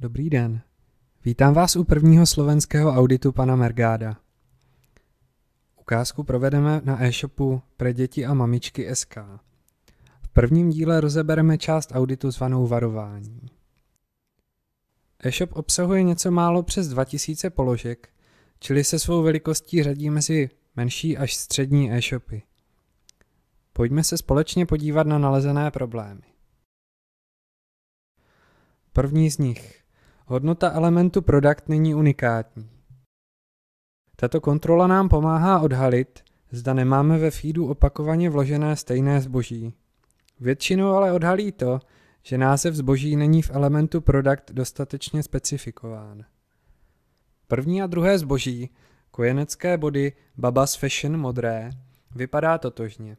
Dobrý den. Vítám vás u prvního slovenského auditu pana Mergáda. Ukázku provedeme na e-shopu pre děti a mamičky SK. V prvním díle rozebereme část auditu zvanou varování. E-shop obsahuje něco málo přes 2000 položek, čili se svou velikostí řadí mezi menší až střední e-shopy. Pojďme se společně podívat na nalezené problémy. První z nich Hodnota elementu product není unikátní. Tato kontrola nám pomáhá odhalit, zda nemáme ve feedu opakovaně vložené stejné zboží. Většinou ale odhalí to, že název zboží není v elementu product dostatečně specifikován. První a druhé zboží, kojenecké body Babas Fashion modré, vypadá totožně.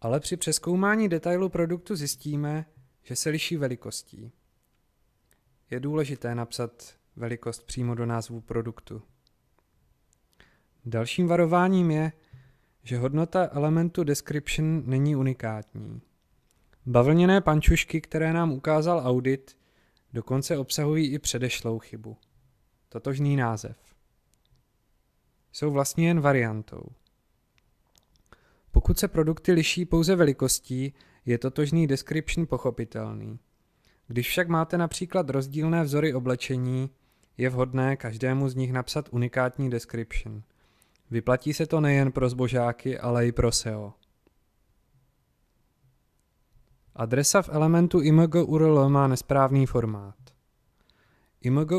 Ale při přeskoumání detailu produktu zjistíme, že se liší velikostí je důležité napsat velikost přímo do názvu produktu. Dalším varováním je, že hodnota elementu description není unikátní. Bavlněné pančušky, které nám ukázal audit, dokonce obsahují i předešlou chybu. Totožný název. Jsou vlastně jen variantou. Pokud se produkty liší pouze velikostí, je totožný description pochopitelný. Když však máte například rozdílné vzory oblečení, je vhodné každému z nich napsat unikátní description. Vyplatí se to nejen pro zbožáky, ale i pro SEO. Adresa v elementu img má nesprávný formát. img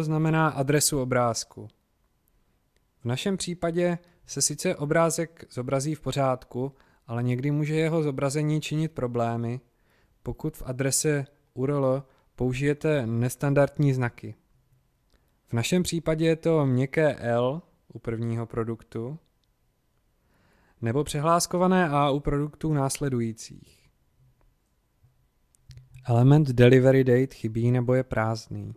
znamená adresu obrázku. V našem případě se sice obrázek zobrazí v pořádku, ale někdy může jeho zobrazení činit problémy, pokud v adrese URL použijete nestandardní znaky. V našem případě je to měkké L u prvního produktu nebo přehláskované A u produktů následujících. Element delivery date chybí nebo je prázdný.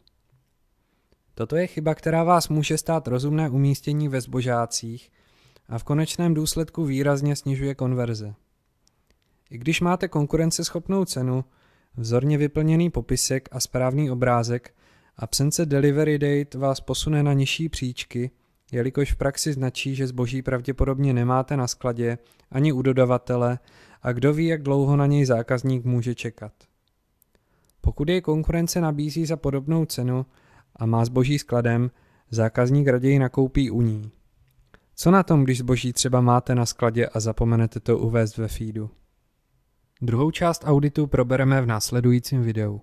Toto je chyba, která vás může stát rozumné umístění ve zbožácích a v konečném důsledku výrazně snižuje konverze. I když máte konkurenceschopnou cenu, Vzorně vyplněný popisek a správný obrázek, absence delivery date vás posune na nižší příčky, jelikož v praxi značí, že zboží pravděpodobně nemáte na skladě ani u dodavatele a kdo ví, jak dlouho na něj zákazník může čekat. Pokud jej konkurence nabízí za podobnou cenu a má zboží skladem, zákazník raději nakoupí u ní. Co na tom, když zboží třeba máte na skladě a zapomenete to uvést ve feedu? Druhou část auditu probereme v následujícím videu.